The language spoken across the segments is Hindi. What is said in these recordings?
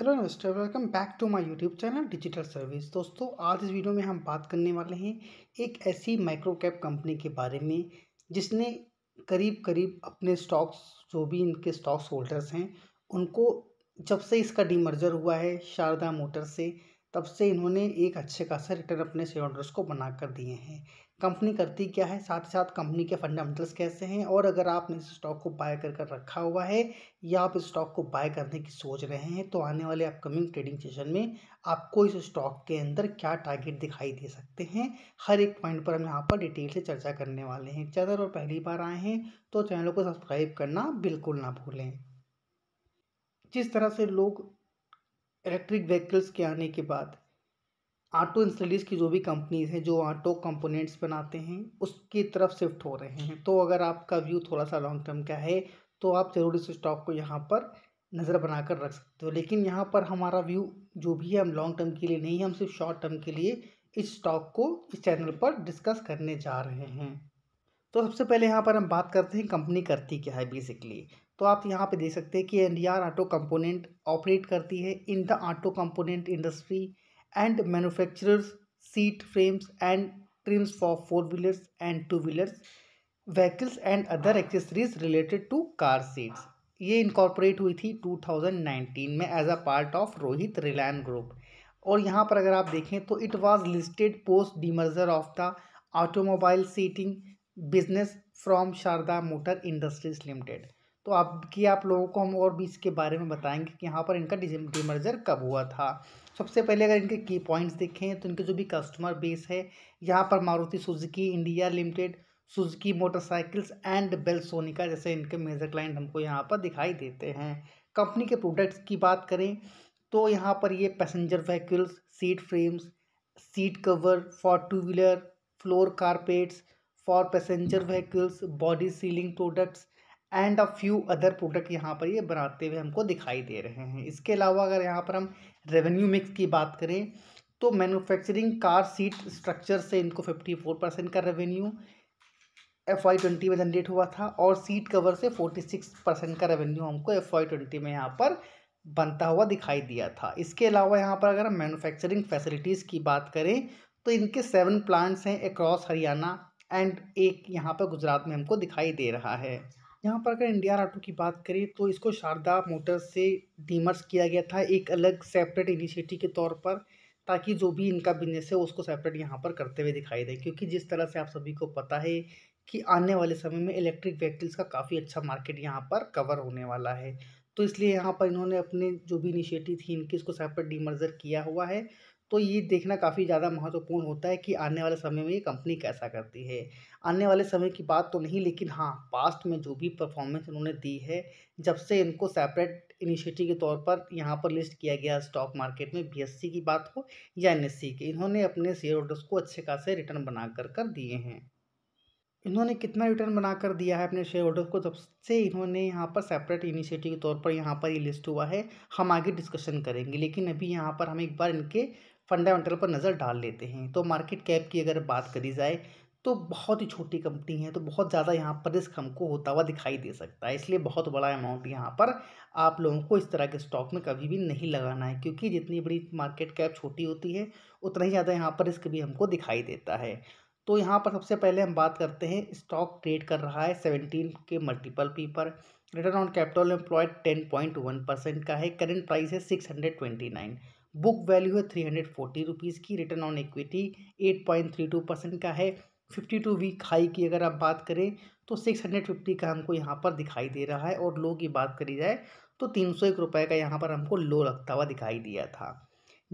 हेलो नमस्ते welcome back to my YouTube channel digital service दोस्तों आज इस वीडियो में हम बात करने वाले हैं एक ऐसी माइक्रो कैप कंपनी के बारे में जिसने करीब करीब अपने स्टॉक्स जो भी इनके स्टॉक्स होल्डर्स हैं उनको जब से इसका डिमर्जर हुआ है शारदा मोटर से तब से इन्होंने एक अच्छे खासा रिटर्न अपने शेयर होल्डर्स को बना दिए हैं कंपनी करती क्या है साथ ही साथ कंपनी के फंडामेंटल्स कैसे हैं और अगर आपने इस स्टॉक को बाय कर कर रखा हुआ है या आप इस स्टॉक को बाय करने की सोच रहे हैं तो आने वाले अपकमिंग ट्रेडिंग सेशन में आपको इस स्टॉक के अंदर क्या टारगेट दिखाई दे सकते हैं हर एक पॉइंट पर हम यहाँ पर डिटेल से चर्चा करने वाले हैं चैनल और पहली बार आए हैं तो चैनल को सब्सक्राइब करना बिल्कुल ना भूलें जिस तरह से लोग इलेक्ट्रिक व्हीकल्स के आने के बाद ऑटो इंसलीज की जो भी कंपनीज़ हैं जो ऑटो कंपोनेंट्स बनाते हैं उसकी तरफ शिफ्ट हो रहे हैं तो अगर आपका व्यू थोड़ा सा लॉन्ग टर्म का है तो आप ज़रूर इस स्टॉक को यहाँ पर नज़र बनाकर रख सकते हो लेकिन यहाँ पर हमारा व्यू जो भी है हम लॉन्ग टर्म के लिए नहीं है हम सिर्फ शॉर्ट टर्म के लिए इस स्टॉक को इस चैनल पर डिस्कस करने जा रहे हैं तो सबसे पहले यहाँ पर हम बात करते हैं कंपनी करती क्या है बेसिकली तो आप यहाँ पे देख सकते हैं कि एन ऑटो कंपोनेंट ऑपरेट करती है in the auto component industry and manufactures seat frames and trims for four wheelers and two wheelers vehicles and other accessories related to car seats ये इनकॉर्पोरेट हुई थी 2019 में as a part of Rohit Relan group और यहाँ पर अगर आप देखें तो it was listed post demerger of the automobile seating business from Sharda motor industries limited तो आपकी आप लोगों को हम और भी इसके बारे में बताएंगे कि यहाँ पर इनका डिमर्जर कब हुआ था सबसे पहले अगर इनके की पॉइंट्स देखें तो इनके जो भी कस्टमर बेस है यहाँ पर Maruti Suzuki India limited Suzuki motorcycles and Bellsonica जैसे इनके मेजर क्लाइंट हमको यहाँ पर दिखाई देते हैं कंपनी के प्रोडक्ट्स की बात करें तो यहाँ पर ये passenger vehicles seat frames seat cover for two wheeler floor carpets for passenger vehicles body sealing products and a few other product यहाँ पर ये बनाते हुए हमको दिखाई दे रहे हैं इसके अलावा अगर यहाँ पर हम रेवेन्यू मिक्स की बात करें तो मैन्युफैक्चरिंग कार सीट स्ट्रक्चर से इनको फिफ्टी फोर परसेंट का रेवेन्यू एफ वाई ट्वेंटी में जनरेट हुआ था और सीट कवर से फोर्टी सिक्स परसेंट का रेवेन्यू हमको एफ वाई ट्वेंटी में यहाँ पर बनता हुआ दिखाई दिया था इसके अलावा यहाँ पर अगर हम मैनुफैक्चरिंग फैसिलिटीज़ की बात करें तो इनके सेवन प्लांट्स हैं अक्रॉस हरियाणा एंड एक यहाँ पर गुजरात में हमको दिखाई दे रहा है यहाँ पर अगर इंडिया ऑटो की बात करें तो इसको शारदा मोटर्स से डीमर्स किया गया था एक अलग सेपरेट इनिशिएटिव के तौर पर ताकि जो भी इनका बिजनेस है उसको सेपरेट यहाँ पर करते हुए दिखाई दे क्योंकि जिस तरह से आप सभी को पता है कि आने वाले समय में इलेक्ट्रिक व्हीकल्स का काफ़ी अच्छा मार्केट यहाँ पर कवर होने वाला है तो इसलिए यहाँ पर इन्होंने अपने जो भी इनिशिएटिव थी इनकी इसको सेपरेट डीमर्जर किया हुआ है तो ये देखना काफ़ी ज़्यादा महत्वपूर्ण होता है कि आने वाले समय में ये कंपनी कैसा करती है आने वाले समय की बात तो नहीं लेकिन हाँ पास्ट में जो भी परफॉर्मेंस उन्होंने दी है जब से इनको सेपरेट इनिशिएटिव के तौर पर यहाँ पर लिस्ट किया गया स्टॉक मार्केट में बीएससी की बात हो या एन की इन्होंने अपने शेयर होल्डर्स को अच्छे खासे रिटर्न बना कर कर दिए हैं इन्होंने कितना रिटर्न बना कर दिया है अपने शेयर होल्डर्स को जब से इन्होंने यहाँ पर सेपरेट इनिशिएटिव के तौर पर यहाँ पर ये यह लिस्ट हुआ है हम आगे डिस्कशन करेंगे लेकिन अभी यहाँ पर हम एक बार इनके फंडामेंटल पर नज़र डाल लेते हैं तो मार्केट कैप की अगर बात करी जाए तो बहुत ही छोटी कंपनी है तो बहुत ज़्यादा यहाँ पर रिस्क हमको होता हुआ दिखाई दे सकता है इसलिए बहुत बड़ा अमाउंट यहाँ पर आप लोगों को इस तरह के स्टॉक में कभी भी नहीं लगाना है क्योंकि जितनी बड़ी मार्केट कैप छोटी होती है उतना ही ज़्यादा यहाँ पर रिस्क भी हमको दिखाई देता है तो यहाँ पर सबसे पहले हम बात करते हैं स्टॉक ट्रेड कर रहा है सेवनटीन के मल्टीपल पी पर return on capital employed ten point one percent का है करेंट प्राइस है six hundred twenty nine book value है थ्री हंड्रेड फोर्टी रुपीज़ की return on equity eight point three two percent का है फिफ्टी टू वीक हाई की अगर आप बात करें तो सिक्स हंड्रेड फिफ्टी का हमको यहाँ पर दिखाई दे रहा है और लो की बात करी जाए तो तीन सौ एक रुपये का यहाँ पर हमको लो लगता हुआ दिखाई दिया था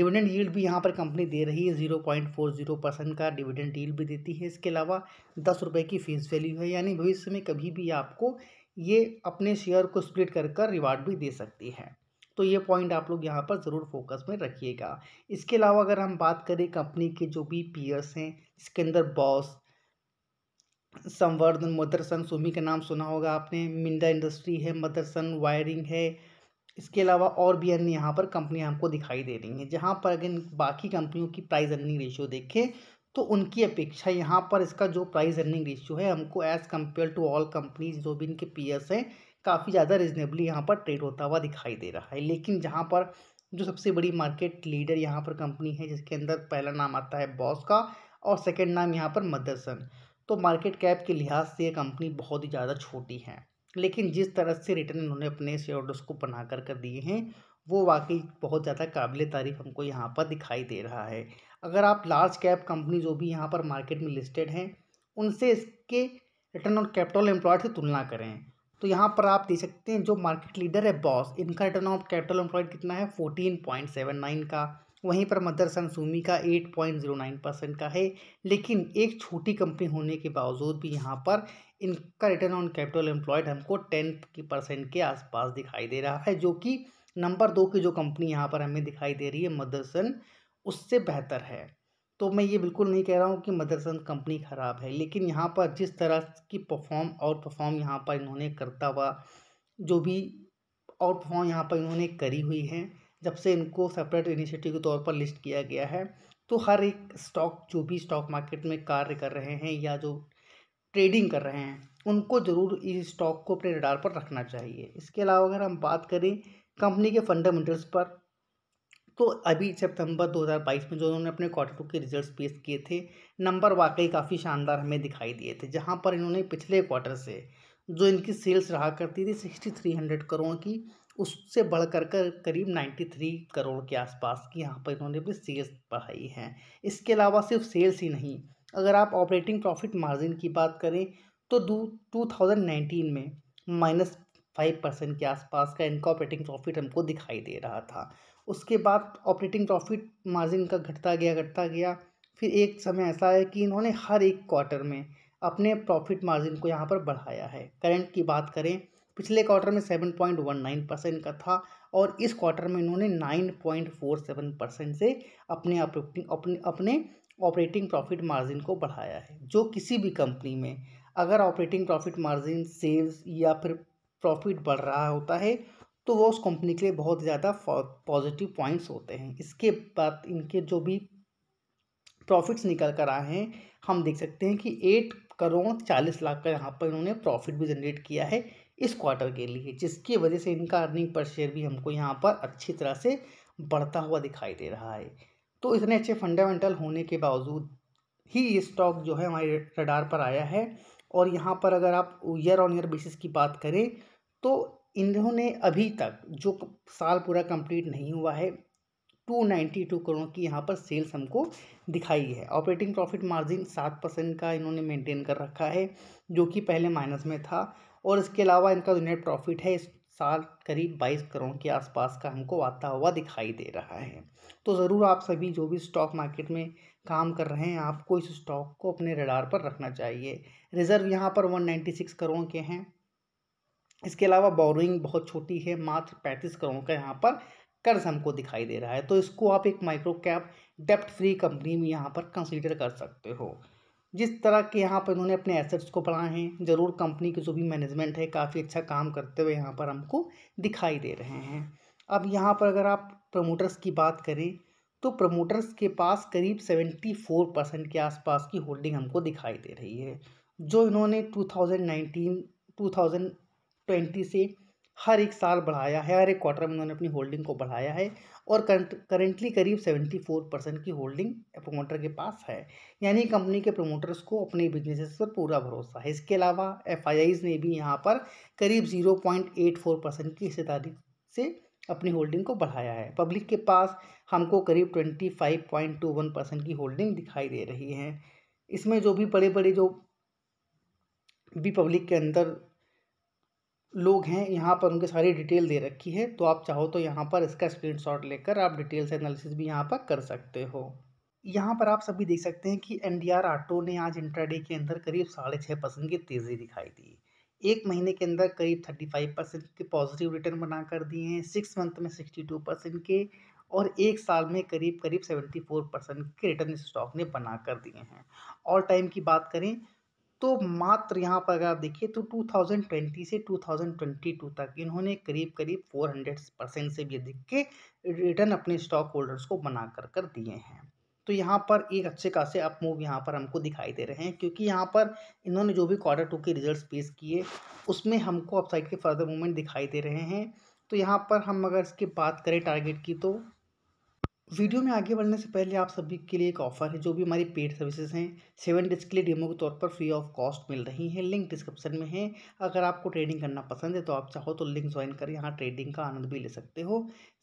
डिविडेंड यील्ड भी यहाँ पर कंपनी दे रही है zero point four zero percent का डिविडेंड यील्ड भी देती है इसके अलावा दस रुपये की फेस वैल्यू है यानी भविष्य में कभी भी आपको ये अपने शेयर को स्प्लिट कर कर रिवार्ड भी दे सकती है तो ये पॉइंट आप लोग यहाँ पर ज़रूर फोकस में रखिएगा इसके अलावा अगर हम बात करें कंपनी के जो भी पीयर्स हैं इसके अंदर बॉस संवर्धन मदरसन सुमी का नाम सुना होगा आपने मिंडा इंडस्ट्री है मदरसन वायरिंग है इसके अलावा और भी अन्य यहाँ पर कंपनियाँ हमको दिखाई दे रही हैं जहाँ पर अगर बाकी कंपनियों की प्राइस अर्निंग रेशियो देखें तो उनकी अपेक्षा यहाँ पर इसका जो प्राइस अर्निंग रेशियो है हमको as compare to all companies जो भी इनके पीयर्स हैं काफ़ी ज़्यादा रिजनेबली यहाँ पर ट्रेड होता हुआ दिखाई दे रहा है लेकिन जहाँ पर जो सबसे बड़ी मार्केट लीडर यहाँ पर कंपनी है जिसके अंदर पहला नाम आता है बॉस का और सेकेंड नाम यहाँ पर मदरसन तो मार्केट कैप के लिहाज से ये कंपनी बहुत ही ज़्यादा छोटी है लेकिन जिस तरह से रिटर्न इन्होंने अपने होल्डर्स को बना कर कर दिए हैं वो वाकई बहुत ज़्यादा काबिल तारीफ हमको यहाँ पर दिखाई दे रहा है अगर आप लार्ज कैप कंपनी जो भी यहाँ पर मार्केट में लिस्टेड हैं उनसे इसके रिटर्न ऑन कैपिटल एम्प्लॉयड से तुलना करें तो यहाँ पर आप देख सकते हैं जो मार्केट लीडर है बॉस इनका रिटर्न ऑफ कैपिटल एम्प्लॉयड कितना है फोर्टीन पॉइंट सेवन नाइन का वहीं पर मदर सूमी का eight point zero nine percent का है लेकिन एक छोटी कंपनी होने के बावजूद भी यहाँ पर इनका रिटर्न ऑन कैपिटल एम्प्लॉयड हमको टेन की परसेंट के आसपास दिखाई दे रहा है जो कि नंबर दो की जो कंपनी यहाँ पर हमें दिखाई दे रही है मदरसन उससे बेहतर है तो मैं ये बिल्कुल नहीं कह रहा हूँ कि मदरसन कंपनी ख़राब है लेकिन यहाँ पर जिस तरह की परफॉर्म और परफॉर्म यहाँ पर इन्होंने करता हुआ जो भी और परफॉर्म यहाँ पर इन्होंने करी हुई है जब से इनको सेपरेट इनिशिएटिव के तौर पर लिस्ट किया गया है तो हर एक स्टॉक जो भी स्टॉक मार्केट में कार्य कर रहे हैं या जो ट्रेडिंग कर रहे हैं उनको ज़रूर इस स्टॉक को अपने रडार पर रखना चाहिए इसके अलावा अगर हम बात करें कंपनी के फंडामेंटल्स पर तो अभी सितंबर 2022 में जो उन्होंने अपने क्वार्टर टू के रिजल्ट्स पेश किए थे नंबर वाकई काफ़ी शानदार हमें दिखाई दिए थे जहां पर इन्होंने पिछले क्वार्टर से जो इनकी सेल्स रहा करती थी सिक्सटी थ्री हंड्रेड करोड़ की उससे बढ़ कर करीब नाइन्टी थ्री करोड़ के आसपास की यहाँ पर इन्होंने अपनी सेल्स बढ़ाई हैं इसके अलावा सिर्फ सेल्स ही नहीं अगर आप ऑपरेटिंग प्रॉफिट मार्जिन की बात करें तो टू थाउजेंड में माइनस फाइव परसेंट के आसपास का इनका ऑपरेटिंग प्रॉफिट हमको दिखाई दे रहा था उसके बाद ऑपरेटिंग प्रॉफिट मार्जिन का घटता गया घटता गया फिर एक समय ऐसा है कि इन्होंने हर एक क्वार्टर में अपने प्रॉफिट मार्जिन को यहाँ पर बढ़ाया है करंट की बात करें पिछले क्वार्टर में seven point one nine percent का था और इस क्वार्टर में इन्होंने nine point four seven percent से अपने अपने अपने ऑपरेटिंग प्रॉफिट मार्जिन को बढ़ाया है जो किसी भी कंपनी में अगर ऑपरेटिंग प्रॉफिट मार्जिन सेल्स या फिर प्रॉफिट बढ़ रहा होता है तो वो उस कंपनी के लिए बहुत ज़्यादा पॉजिटिव पॉइंट्स होते हैं इसके बाद इनके जो भी प्रॉफिट्स निकल कर आए हैं हम देख सकते हैं कि एट करोड़ चालीस लाख का यहाँ पर इन्होंने प्रॉफिट भी जनरेट किया है इस क्वार्टर के लिए जिसकी वजह से इनका अर्निंग पर शेयर भी हमको यहाँ पर अच्छी तरह से बढ़ता हुआ दिखाई दे रहा है तो इतने अच्छे फंडामेंटल होने के बावजूद ही ये स्टॉक जो है हमारे रडार पर आया है और यहाँ पर अगर आप ईयर ऑन ईयर बेसिस की बात करें तो इन्होंने अभी तक जो साल पूरा कंप्लीट नहीं हुआ है 292 करोड़ की यहाँ पर सेल्स हमको दिखाई है ऑपरेटिंग प्रॉफिट मार्जिन सात परसेंट का इन्होंने मेंटेन कर रखा है जो कि पहले माइनस में था और इसके अलावा इनका जो नेट प्रॉफिट है इस साल करीब बाईस करोड़ के आसपास का हमको आता हुआ दिखाई दे रहा है तो ज़रूर आप सभी जो भी स्टॉक मार्केट में काम कर रहे हैं आपको इस स्टॉक को अपने रडार पर रखना चाहिए रिज़र्व यहाँ पर वन करोड़ के हैं इसके अलावा बोरोइंग बहुत छोटी है मात्र पैंतीस करोड़ का यहाँ पर कर्ज हमको दिखाई दे रहा है तो इसको आप एक माइक्रो कैप डेप्ट फ्री कंपनी में यहाँ पर कंसीडर कर सकते हो जिस तरह के यहाँ पर इन्होंने अपने एसेट्स को बढ़ाए हैं ज़रूर कंपनी के जो भी मैनेजमेंट है काफ़ी अच्छा काम करते हुए यहाँ पर हमको दिखाई दे रहे हैं अब यहाँ पर अगर आप प्रमोटर्स की बात करें तो प्रमोटर्स के पास करीब सेवेंटी फोर परसेंट के आसपास की होल्डिंग हमको दिखाई दे रही है जो इन्होंने two thousand nineteen two thousand twenty से हर एक साल बढ़ाया है हर एक क्वार्टर में उन्होंने अपनी होल्डिंग को बढ़ाया है और करेंटली करीब सेवेंटी फोर परसेंट की होल्डिंग प्रोमोटर के पास है यानी कंपनी के प्रोमोटर्स को अपने बिजनेसेस पर पूरा भरोसा है इसके अलावा एफ ने भी यहाँ पर करीब zero point eight four percent की हिस्सेदारी से अपनी होल्डिंग को बढ़ाया है पब्लिक के पास हमको करीब twenty five point two one percent की होल्डिंग दिखाई दे रही है इसमें जो भी बड़े बड़े जो भी पब्लिक के अंदर लोग हैं यहाँ पर उनके सारी डिटेल दे रखी है तो आप चाहो तो यहाँ पर इसका स्क्रीनशॉट लेकर आप डिटेल से एनालिसिस भी यहाँ पर कर सकते हो यहाँ पर आप सभी देख सकते हैं कि एन डी आर आटो ने आज इंट्राडे के अंदर करीब साढ़े छः परसेंट की तेज़ी दिखाई दी एक महीने के अंदर करीब थर्टी फाइव परसेंट के पॉजिटिव रिटर्न बना कर दिए हैं सिक्स मंथ में सिक्सटी टू परसेंट के और एक साल में करीब करीब सेवेंटी फोर परसेंट के रिटर्न स्टॉक ने बना कर दिए हैं ऑल टाइम की बात करें तो मात्र यहाँ पर अगर आप देखिए तो 2020 से 2022 तक इन्होंने करीब करीब 400 परसेंट से भी अधिक के रिटर्न अपने स्टॉक होल्डर्स को बना कर कर दिए हैं तो यहाँ पर एक अच्छे खासे अप मूव यहाँ पर हमको दिखाई दे रहे हैं क्योंकि यहाँ पर इन्होंने जो भी क्वार्टर टू के रिजल्ट पेश किए उसमें हमको अपसाइड के फर्दर मूवमेंट दिखाई दे रहे हैं तो यहाँ पर हम अगर इसकी बात करें टारगेट की तो वीडियो में आगे बढ़ने से पहले आप सभी के लिए एक ऑफर है जो भी हमारी पेड सर्विसेज हैं सेवन डेज के लिए डेमो के तौर पर फ्री ऑफ कॉस्ट मिल रही हैं लिंक डिस्क्रिप्शन में है अगर आपको ट्रेडिंग करना पसंद है तो आप चाहो तो लिंक ज्वाइन कर यहाँ ट्रेडिंग का आनंद भी ले सकते हो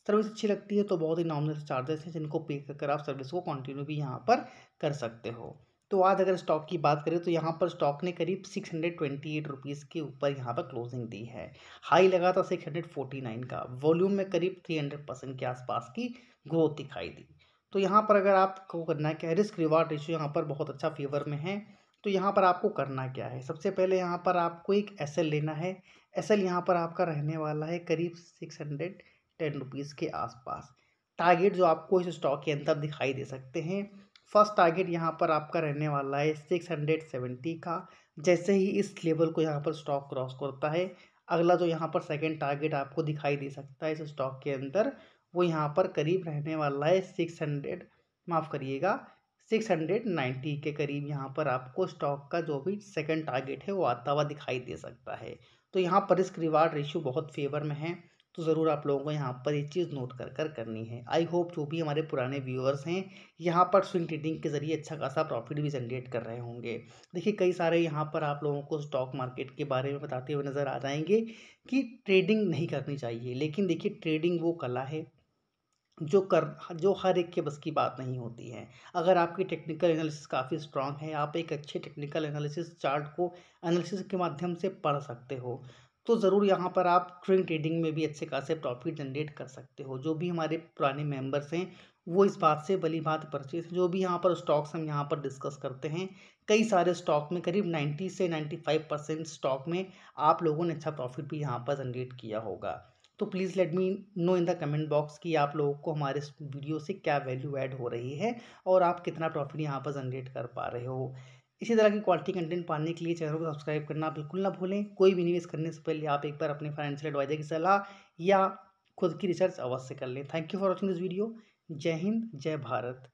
सर्विस अच्छी लगती है तो बहुत ही नॉमिनल चार्जेस हैं जिनको पे कर आप सर्विस को कंटिन्यू भी यहाँ पर कर सकते हो तो आज अगर स्टॉक की बात करें तो यहाँ पर स्टॉक ने करीब six hundred twenty eight rupees के ऊपर यहाँ पर क्लोजिंग दी है हाई लगा था सिक्स हंड्रेड फोर्टी नाइन का वॉल्यूम में करीब थ्री हंड्रेड परसेंट के आसपास की ग्रोथ दिखाई दी तो यहाँ पर अगर आपको करना क्या है रिस्क रिवार्ड रेशियो यहाँ पर बहुत अच्छा फेवर में है तो यहाँ पर आपको करना क्या है सबसे पहले यहाँ पर आपको एक एस लेना है एस एल यहाँ पर आपका रहने वाला है करीब सिक्स हंड्रेड टेन रुपीज़ के आसपास टारगेट जो आपको इस स्टॉक के अंदर दिखाई दे सकते हैं फर्स्ट टारगेट यहाँ पर आपका रहने वाला है सिक्स हंड्रेड सेवेंटी का जैसे ही इस लेवल को यहाँ पर स्टॉक क्रॉस करता है अगला जो यहाँ पर सेकेंड टारगेट आपको दिखाई दे सकता है इस स्टॉक के अंदर वो यहाँ पर करीब रहने वाला है सिक्स हंड्रेड माफ़ करिएगा सिक्स हंड्रेड नाइन्टी के करीब यहाँ पर आपको स्टॉक का जो भी सेकंड टारगेट है वो आता हुआ दिखाई दे सकता है तो यहाँ पर रिस्क रिवार्ड रेशियो बहुत फेवर में है तो ज़रूर आप लोगों को यहाँ पर ये चीज़ नोट कर कर करनी है आई होप जो भी हमारे पुराने व्यूअर्स हैं यहाँ पर स्विंग ट्रेडिंग के ज़रिए अच्छा खासा प्रॉफिट भी जनरेट कर रहे होंगे देखिए कई सारे यहाँ पर आप लोगों को स्टॉक मार्केट के बारे में बताते हुए नज़र आ जाएंगे कि ट्रेडिंग नहीं करनी चाहिए लेकिन देखिए ट्रेडिंग वो कला है जो कर जो हर एक के बस की बात नहीं होती है अगर आपकी टेक्निकल एनालिसिस काफ़ी स्ट्रांग है आप एक अच्छे टेक्निकल एनालिसिस चार्ट को एनालिसिस के माध्यम से पढ़ सकते हो तो ज़रूर यहाँ पर आप ट्रेंड ट्रेडिंग में भी अच्छे खासे प्रॉफिट जनरेट कर सकते हो जो भी हमारे पुराने मेंबर्स हैं वो इस बात से भली बात परिचित हैं जो भी यहाँ पर स्टॉक्स हम यहाँ पर डिस्कस करते हैं कई सारे स्टॉक में करीब 90 से 95 परसेंट स्टॉक में आप लोगों ने अच्छा प्रॉफिट भी यहाँ पर जनरेट किया होगा तो please let me know in the comment box कि आप लोगों को हमारे इस वीडियो से क्या वैल्यू ऐड हो रही है और आप कितना प्रॉफिट यहाँ पर जनरेट कर पा रहे हो इसी तरह की क्वालिटी कंटेंट पाने के लिए चैनल को सब्सक्राइब करना बिल्कुल ना भूलें कोई भी निवेश करने से पहले आप एक बार अपने फाइनेंशियल एडवाइजर की सलाह या खुद की रिसर्च अवश्य कर लें thank you for watching this video Jai Hind जय भारत